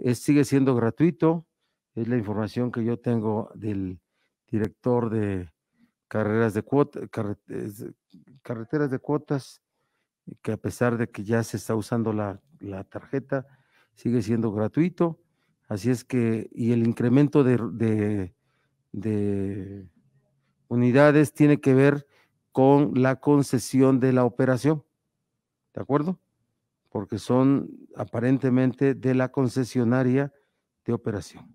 Eh, sigue siendo gratuito, es la información que yo tengo del director de carreras de cuotas carreteras de cuotas, que a pesar de que ya se está usando la, tarjeta, sigue siendo gratuito. Así es que, y el incremento de, de unidades tiene que ver con la concesión de la operación. ¿De acuerdo? porque son aparentemente de la concesionaria de operación.